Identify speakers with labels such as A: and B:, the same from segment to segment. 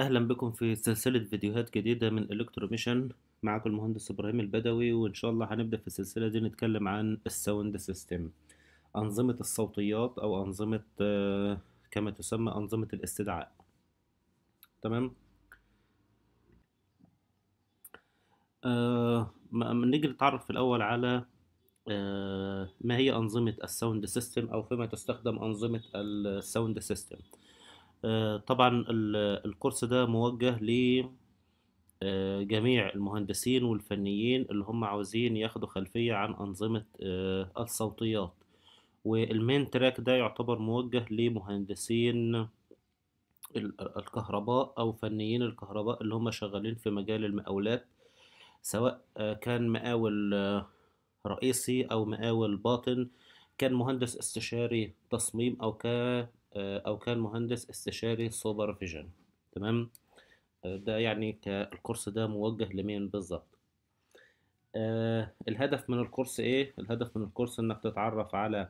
A: اهلا بكم في سلسلة فيديوهات جديدة من الكترو ميشن معاكم المهندس ابراهيم البدوي وان شاء الله هنبدأ في السلسلة دي نتكلم عن الساوند سيستم انظمة الصوتيات او انظمة آه، كما تسمى انظمة الاستدعاء تمام آه نيجي نتعرف في الاول على آه ما هي انظمة الساوند سيستم او فيما تستخدم انظمة الساوند سيستم آه، طبعا الكورس ده موجه لجميع آه، المهندسين والفنيين اللي هم عاوزين ياخدوا خلفية عن أنظمة آه، الصوتيات والمين تراك ده يعتبر موجه لمهندسين الكهرباء أو فنيين الكهرباء اللي هم شغالين في مجال المقاولات سواء كان مقاول رئيسي أو مقاول باطن كان مهندس استشاري تصميم أو كان آه، او كان مهندس استشاري سوبرفيجن تمام آه، ده يعني الكورس ده موجه لمين بالظبط آه الهدف من الكورس ايه الهدف من الكورس انك تتعرف على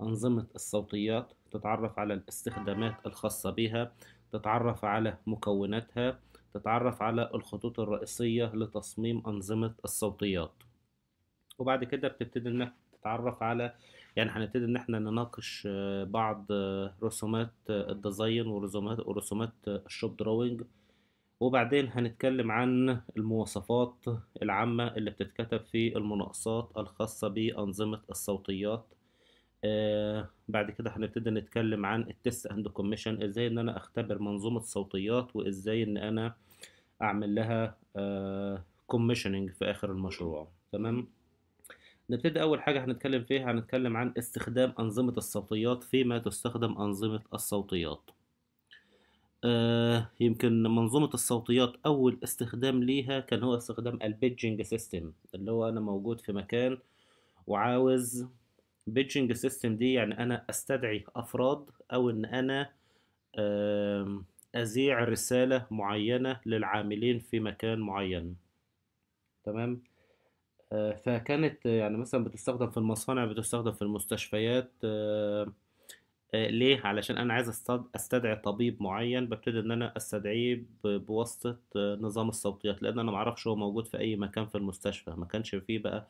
A: انظمه الصوتيات تتعرف على الاستخدامات الخاصه بها تتعرف على مكوناتها تتعرف على الخطوط الرئيسيه لتصميم انظمه الصوتيات وبعد كده بتبتدي انك تتعرف على يعني هنبتدي ان احنا نناقش آه، بعض آه، رسومات آه، الديزاين ورسومات ورسومات الشوب دروينج وبعدين هنتكلم عن المواصفات العامة اللي بتتكتب في المناقصات الخاصة بأنظمة الصوتيات بعد كده هنبتدي نتكلم عن التست اند كوميشن ازاي ان انا اختبر منظومة صوتيات وازاي ان انا اعمل لها كوميشننج في اخر المشروع تمام نبتدي أول حاجة هنتكلم فيها هنتكلم عن استخدام أنظمة الصوتيات فيما تستخدم أنظمة الصوتيات آه يمكن منظومة الصوتيات أول استخدام ليها كان هو استخدام البيدجنج سيستم اللي هو أنا موجود في مكان وعاوز بيدجنج سيستم دي يعني أنا أستدعي أفراد أو إن أنا آه أذيع رسالة معينة للعاملين في مكان معين تمام آه، فكانت يعني مثلا بتستخدم في المصانع بتستخدم في المستشفيات آه، آه، ليه علشان انا عايز استدعي طبيب معين ببتدي ان انا استدعيه بواسطة نظام الصوتيات لان انا معرفش هو موجود في اي مكان في المستشفى ما كانش فيه بقى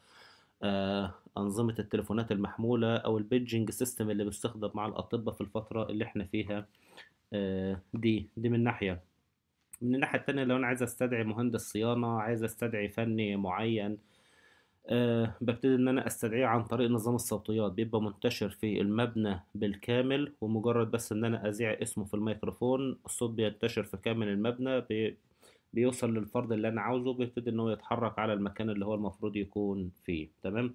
A: انظمة التليفونات المحمولة او البيدجنج سيستم اللي بيستخدم مع الاطباء في الفترة اللي احنا فيها دي دي من ناحية من الناحية التانية لو أنا عايز أستدعي مهندس صيانة عايز أستدعي فني معين آه، ببتدي ان انا استدعيه عن طريق نظام الصوتيات بيبقى منتشر في المبنى بالكامل ومجرد بس ان انا اذيع اسمه في الميكروفون الصوت بينتشر في كامل المبنى بي بيوصل للفرد اللي انا عاوزه بيبتدي ان هو يتحرك على المكان اللي هو المفروض يكون فيه تمام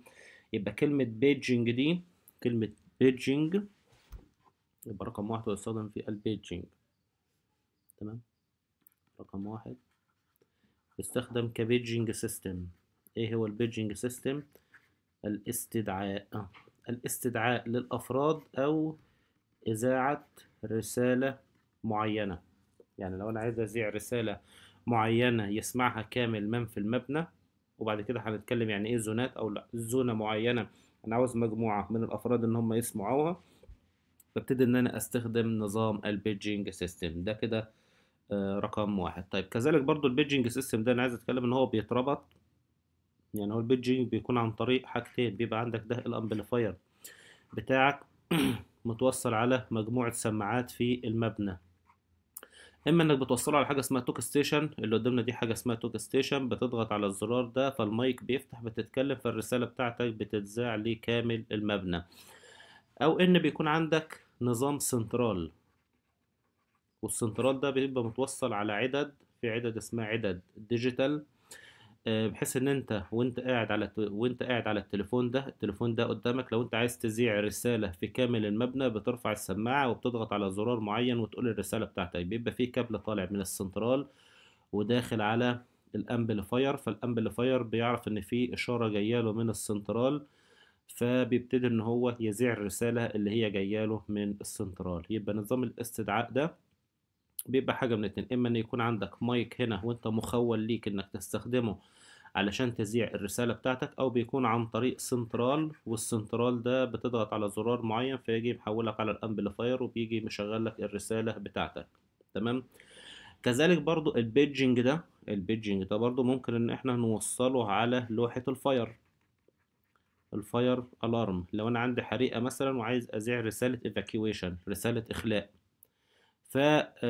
A: يبقى كلمة بيجنج دي كلمة بيجنج يبقى رقم واحد ويستخدم في البيجنج تمام رقم واحد يستخدم كبيجنج سيستم ايه هو البيدجنج سيستم الاستدعاء آه. الاستدعاء للافراد او اذاعه رساله معينه يعني لو انا عايز اذيع رساله معينه يسمعها كامل من في المبنى وبعد كده هنتكلم يعني ايه زونات او لا زونه معينه انا عاوز مجموعه من الافراد ان هم يسمعوها ببتدي ان انا استخدم نظام البيدجنج سيستم ده كده آه، رقم واحد طيب كذلك برضو البيدجنج سيستم ده انا عايز اتكلم ان هو بيتربط يعني هو البيجينج بيكون عن طريق حاجتين بيبقى عندك ده الامبليفاير بتاعك متوصل على مجموعة سماعات في المبنى اما انك بتوصله على حاجه اسمها توك ستيشن اللي قدامنا دي حاجه اسمها توك ستيشن بتضغط على الزرار ده فالمايك بيفتح بتتكلم فالرساله بتاعتك بتتذاع لكامل المبنى او ان بيكون عندك نظام سنترال والسنترال ده بيبقى متوصل على عدد في عدد اسمها عدد ديجيتال آه، بحيث ان انت وانت قاعد على وانت قاعد على التليفون ده التليفون ده قدامك لو انت عايز تذيع رساله في كامل المبنى بترفع السماعه وبتضغط على زرار معين وتقول الرساله بتاعتك بيبقى في كابل طالع من السنترال وداخل على الامبليفاير فالامبليفاير بيعرف ان في اشاره جايه له من السنترال فبيبتدي ان هو يذيع الرساله اللي هي جايه له من السنترال يبقى نظام الاستدعاء ده بيبقى حاجه من اتنين اما ان يكون عندك مايك هنا وانت مخول ليك انك تستخدمه علشان تذيع الرسالة بتاعتك أو بيكون عن طريق سنترال والسنترال ده بتضغط على زرار معين فيجي يحولك على الأمبليفاير وبيجي مشغل لك الرسالة بتاعتك تمام كذلك برضو البيدجنج ده البيدجنج ده برضو ممكن ان احنا نوصله على لوحة الفاير الفاير الارم لو انا عندي حريقة مثلا وعايز اذيع رسالة ايفاكيويشن رسالة اخلاء فلوحة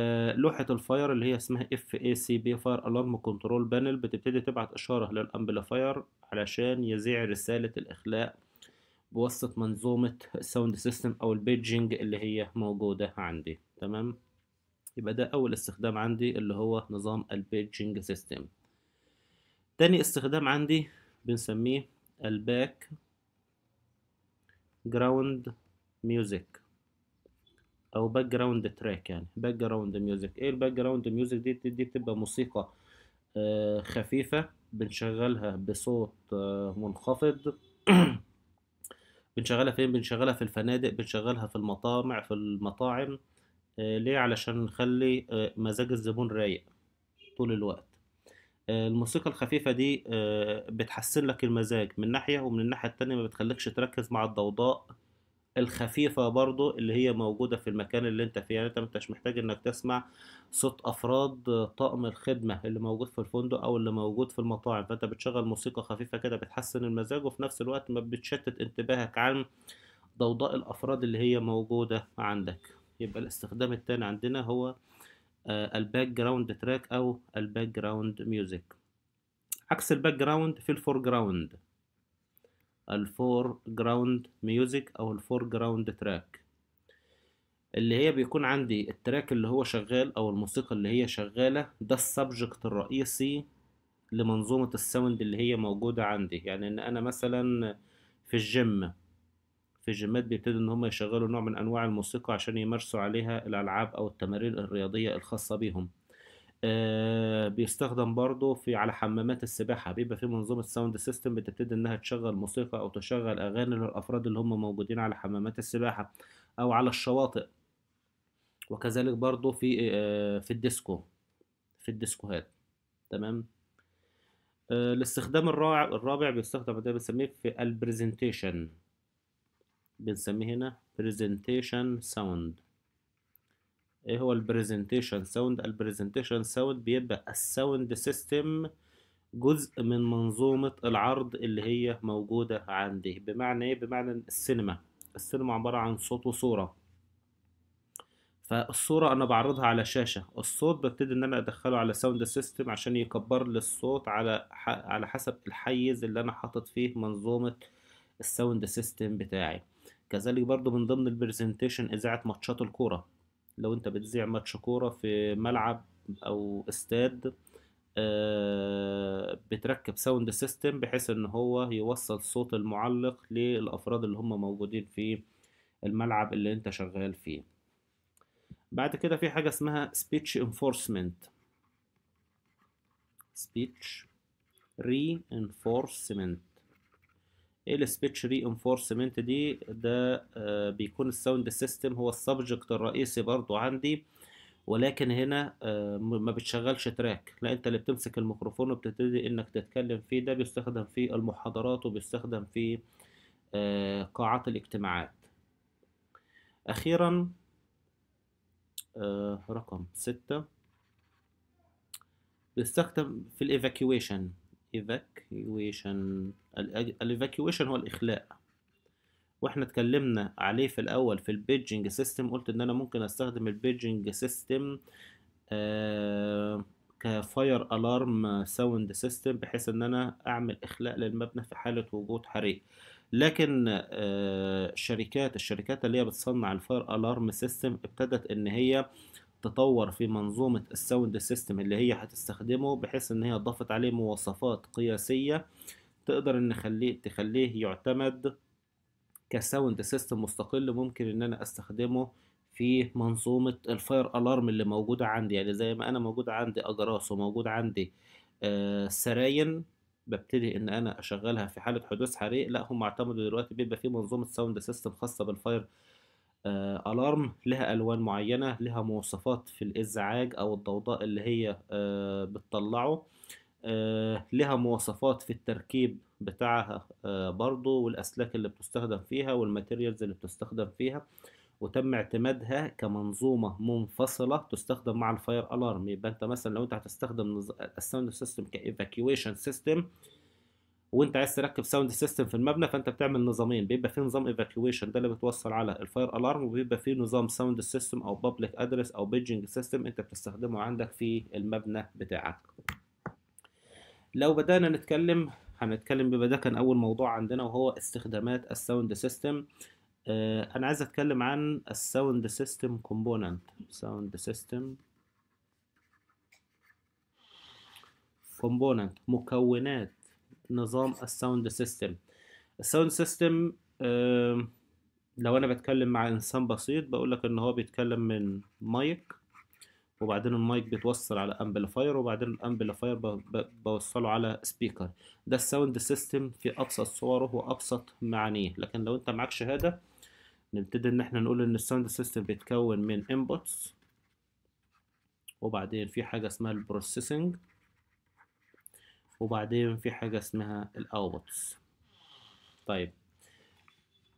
A: آه، الفاير اللي هي اسمها اف اي سي بي فاير الارم كنترول بانل بتبتدي تبعت اشارة للامبليفاير علشان يذيع رسالة الاخلاء بواسطة منظومة الساوند سيستم او البيجينج اللي هي موجودة عندي تمام يبقى ده اول استخدام عندي اللي هو نظام البيجينج سيستم تاني استخدام عندي بنسميه الباك جراوند ميوزك او باك جراوند تراك يعني باك جراوند ميوزك ايه الباك جراوند ميوزك دي دي بتبقى موسيقى آه، خفيفة بنشغلها بصوت آه، منخفض بنشغلها فين بنشغلها في الفنادق بنشغلها في المطامع في المطاعم آه، ليه علشان نخلي مزاج الزبون رايق طول الوقت الموسيقى الخفيفة دي بتحسن لك المزاج من ناحية ومن الناحية التانية ما بتخليكش تركز مع الضوضاء الخفيفة برضو اللي هي موجودة في المكان اللي انت فيه يعني انت مش محتاج انك تسمع صوت افراد طاقم الخدمة اللي موجود في الفندق او اللي موجود في المطاعم فانت بتشغل موسيقى خفيفة كده بتحسن المزاج وفي نفس الوقت ما بتشتت انتباهك عن ضوضاء الافراد اللي هي موجودة عندك يبقى الاستخدام التاني عندنا هو الباك جراوند تراك او الباك جراوند ميوزك عكس الباك جراوند في الفور جراوند الفور جراوند ميوزك او الفور جراوند تراك اللي هي بيكون عندي التراك اللي هو شغال او الموسيقى اللي هي شغالة ده السبجكت الرئيسي لمنظومة الساوند اللي هي موجودة عندي يعني ان انا مثلا في الجيم في الجيمات بيبتدوا ان هم يشغلوا نوع من انواع الموسيقى عشان يمارسوا عليها الالعاب او التمارين الرياضية الخاصة بيهم آه، بيستخدم برضه في على حمامات السباحة بيبقى في منظومة ساوند سيستم بتبتدي إنها تشغل موسيقى أو تشغل أغاني للأفراد اللي هم موجودين على حمامات السباحة أو على الشواطئ وكذلك برضه في آه، في الديسكو في الديسكوهات تمام آه، الاستخدام الرابع الرابع بيستخدم ده بنسميه في البرزنتيشن بنسميه هنا برزنتيشن ساوند ايه هو البرزنتيشن ساوند البرزنتيشن ساوند بيبقى الساوند سيستم جزء من منظومة العرض اللي هي موجودة عندي بمعنى ايه بمعنى السينما السينما عبارة عن صوت وصورة فالصورة أنا بعرضها على شاشة الصوت ببتدي إن أنا أدخله على ساوند سيستم عشان يكبر للصوت الصوت على على حسب الحيز اللي أنا حاطط فيه منظومة الساوند سيستم بتاعي كذلك برضو من ضمن البرزنتيشن إذاعة ماتشات الكورة لو انت بتذيع ماتش كوره في ملعب او استاد آه، بتركب ساوند سيستم بحيث ان هو يوصل صوت المعلق للافراد اللي هم موجودين في الملعب اللي انت شغال فيه بعد كده في حاجه اسمها speech enforcement speech reinforcement ايه السبيتش انفورسمنت دي ده آه، بيكون الساوند سيستم هو السبجكت الرئيسي برضو عندي ولكن هنا آه، ما بتشغلش تراك لا انت اللي بتمسك الميكروفون وبتبتدي انك تتكلم فيه ده بيستخدم في المحاضرات وبيستخدم في آه، قاعات الاجتماعات اخيرا رقم ستة بيستخدم في الايفاكيويشن evacuation الايفاكيويشن هو الاخلاء واحنا اتكلمنا عليه في الاول في البيدجنج سيستم قلت ان انا ممكن استخدم البيدجنج سيستم آه كفاير الارم ساوند سيستم بحيث ان انا اعمل اخلاء للمبنى في حاله وجود حريق لكن الشركات آه، شركات الشركات اللي هي بتصنع الفاير الارم سيستم ابتدت ان هي تطور في منظومة الساوند سيستم اللي هي هتستخدمه بحيث ان هي ضافت عليه مواصفات قياسية تقدر ان خليه تخليه يعتمد كساوند سيستم مستقل ممكن ان انا استخدمه في منظومة الفاير الارم اللي موجودة عندي يعني زي ما انا موجود عندي اجراس وموجود عندي آه سراين ببتدي ان انا اشغلها في حالة حدوث حريق لا هم اعتمدوا دلوقتي بيبقى في منظومة ساوند سيستم خاصة بالفاير الارم آه، لها الوان معينه لها مواصفات في الازعاج او الضوضاء اللي هي آه، بتطلعه آه، لها مواصفات في التركيب بتاعها برضو والاسلاك اللي بتستخدم فيها والماتيريالز اللي بتستخدم فيها وتم اعتمادها كمنظومة منفصلة تستخدم مع الفاير الارم يبقى انت مثلا لو انت هتستخدم الساوند سيستم كايفاكيويشن سيستم وانت عايز تركب ساوند سيستم في المبنى فانت بتعمل نظامين بيبقى في نظام ايفاكويشن ده اللي بتوصل على الفاير الارم وبيبقى في نظام ساوند سيستم او بابليك ادرس او بيجنج سيستم انت بتستخدمه عندك في المبنى بتاعك لو بدأنا نتكلم هنتكلم بيبقى ده كان اول موضوع عندنا وهو استخدامات الساوند آه، سيستم انا عايز اتكلم عن الساوند سيستم كومبوننت ساوند سيستم كومبوننت مكونات نظام الساوند سيستم الساوند سيستم لو انا بتكلم مع انسان بسيط بقول لك ان هو بيتكلم من مايك وبعدين المايك بيتوصل على امبليفاير وبعدين الامبليفاير بوصله على سبيكر ده الساوند سيستم في ابسط صوره وابسط معانيه لكن لو انت معاك شهاده نبتدي ان احنا نقول ان الساوند سيستم بيتكون من انبوتس وبعدين في حاجه اسمها البروسيسنج وبعدين في حاجة اسمها الاوتبوتس طيب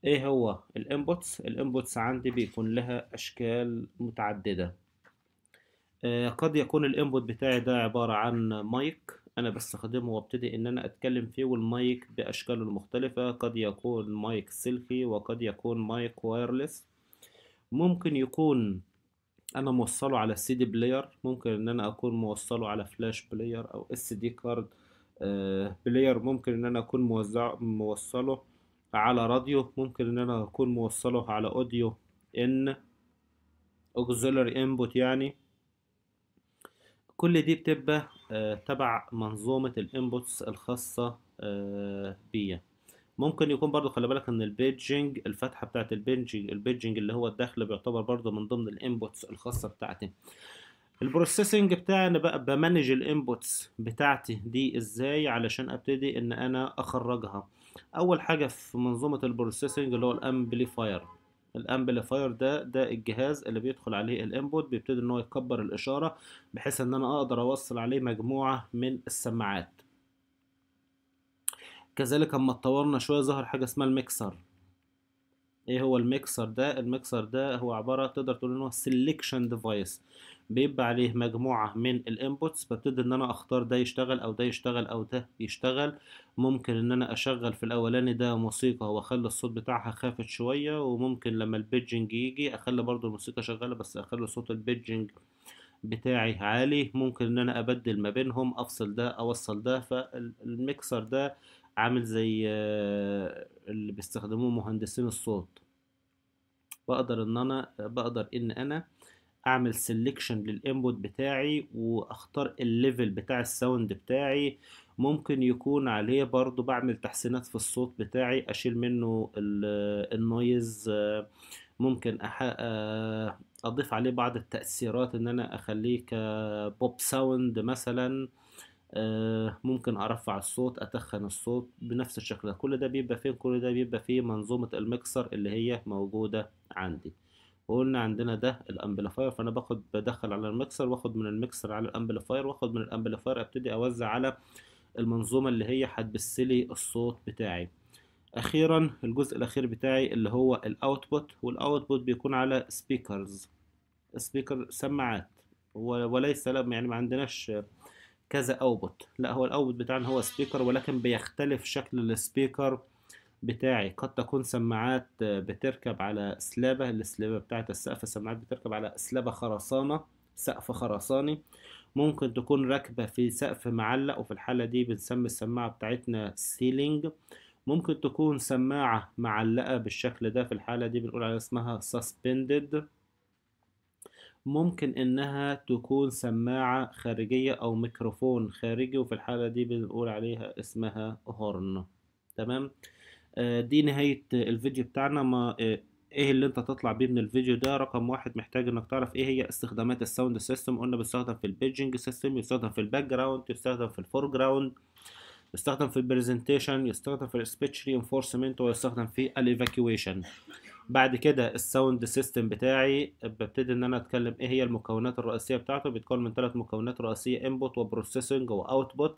A: ايه هو الانبوتس الانبوتس عندي بيكون لها اشكال متعددة آه قد يكون الانبوت بتاعي ده عبارة عن مايك انا بستخدمه وابتدي ان انا اتكلم فيه والمايك باشكاله المختلفة قد يكون مايك سلكي وقد يكون مايك وايرلس ممكن يكون انا موصله على سي دي بلاير ممكن ان انا اكون موصله على فلاش بلاير او اس دي كارد بلاير آه، ممكن ان انا اكون موزع موصله على راديو ممكن ان انا اكون موصله على اوديو ان اوكسيلري انبوت يعني كل دي بتبقى آه، تبع منظومة الانبوتس الخاصة آه، بيا ممكن يكون برضو خلي بالك ان البيجينج الفتحة بتاعت البيجينج البيجينج اللي هو الدخل بيعتبر برضو من ضمن الانبوتس الخاصة بتاعتي البروسيسنج بتاعي انا بقى بمانج الانبوتس بتاعتي دي ازاي علشان ابتدي ان انا اخرجها اول حاجه في منظومه البروسيسنج اللي هو الامبليفاير الامبليفاير ده ده الجهاز اللي بيدخل عليه الانبوت بيبتدي ان هو يكبر الاشاره بحيث ان انا اقدر اوصل عليه مجموعه من السماعات كذلك اما اتطورنا شويه ظهر حاجه اسمها الميكسر ايه هو الميكسر ده الميكسر ده هو عباره تقدر تقول ان هو سيلكشن ديفايس بيبقى عليه مجموعه من الانبوتس ببتدي ان انا اختار ده يشتغل او ده يشتغل او ده يشتغل ممكن ان انا اشغل في الاولاني ده موسيقى واخلي الصوت بتاعها خافت شويه وممكن لما البيدجنج يجي اخلي برضو الموسيقى شغاله بس اخلي صوت البيدجنج بتاعي عالي ممكن ان انا ابدل ما بينهم افصل ده اوصل ده فالميكسر ده عامل زي آه، اللي بيستخدموه مهندسين الصوت بقدر ان انا بقدر ان انا اعمل سيلكشن للانبوت بتاعي واختار الليفل بتاع الساوند بتاعي ممكن يكون عليه برضو بعمل تحسينات في الصوت بتاعي اشيل منه النويز آه، آه، ممكن اضيف عليه بعض التأثيرات ان انا اخليه كبوب ساوند مثلا آه، ممكن ارفع الصوت اتخن الصوت بنفس الشكل ده كل ده بيبقى فين كل ده بيبقى في منظومة المكسر اللي هي موجودة عندي وقلنا عندنا ده الامبليفاير فانا باخد بدخل على المكسر واخد من المكسر على الامبليفاير واخد من الامبليفاير ابتدي اوزع على المنظومة اللي هي هتبثلي الصوت بتاعي اخيرا الجزء الاخير بتاعي اللي هو الاوتبوت والاوتبوت بيكون على سبيكرز سبيكر سماعات وليس يعني ما عندناش كذا اوبوت لا هو الاوبوت بتاعنا هو سبيكر ولكن بيختلف شكل السبيكر بتاعي قد تكون سماعات بتركب على سلابة السلابة بتاعت السقف السماعات بتركب على سلابة خرسانة سقف خرساني ممكن تكون راكبة في سقف معلق وفي الحالة دي بنسمي السماعة بتاعتنا سيلينج ممكن تكون سماعة معلقة بالشكل ده في الحالة دي بنقول عليها اسمها suspended ممكن إنها تكون سماعة خارجية أو ميكروفون خارجي وفي الحالة دي بنقول عليها اسمها هورن تمام آه، دي نهاية الفيديو بتاعنا ما آه، ايه اللي انت تطلع بيه من الفيديو ده رقم واحد محتاج انك تعرف ايه هي استخدامات الساوند سيستم قلنا بيستخدم في البيجنج سيستم يستخدم في الباك جراوند يستخدم في الفور جراوند يستخدم في البرزنتيشن يستخدم في السبيتش رينفورسمنت ويستخدم في الايفاكيويشن بعد كده الساوند سيستم بتاعي ببتدي ان انا اتكلم ايه هي المكونات الرئيسيه بتاعته بيتكون من ثلاث مكونات رئيسيه انبوت وبروسيسنج واوتبوت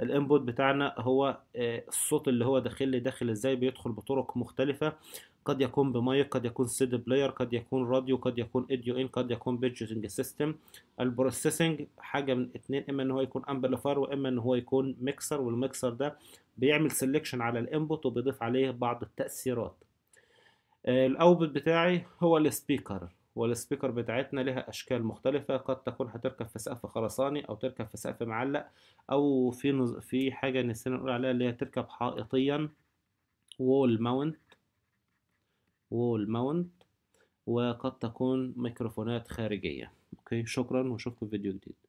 A: الانبوت بتاعنا هو آه، الصوت اللي هو داخل لي داخل ازاي بيدخل بطرق مختلفه قد يكون بمايك قد يكون سيد بلاير قد يكون راديو قد يكون اديو ان قد يكون بيدجيتنج سيستم البروسيسنج حاجه من اتنين اما ان هو يكون امبليفاير واما ان هو يكون ميكسر والميكسر ده بيعمل سيلكشن على الانبوت وبيضيف عليه بعض التاثيرات الاوتبوت بتاعي هو السبيكر والسبيكر بتاعتنا لها اشكال مختلفه قد تكون هتركب في سقف خرساني او تركب في سقف معلق او في نز... في حاجه نسينا نقول عليها اللي هي تركب حائطيا وول ماونت وول ماونت وقد تكون ميكروفونات خارجية أوكي شكرا وأشوفكم في فيديو جديد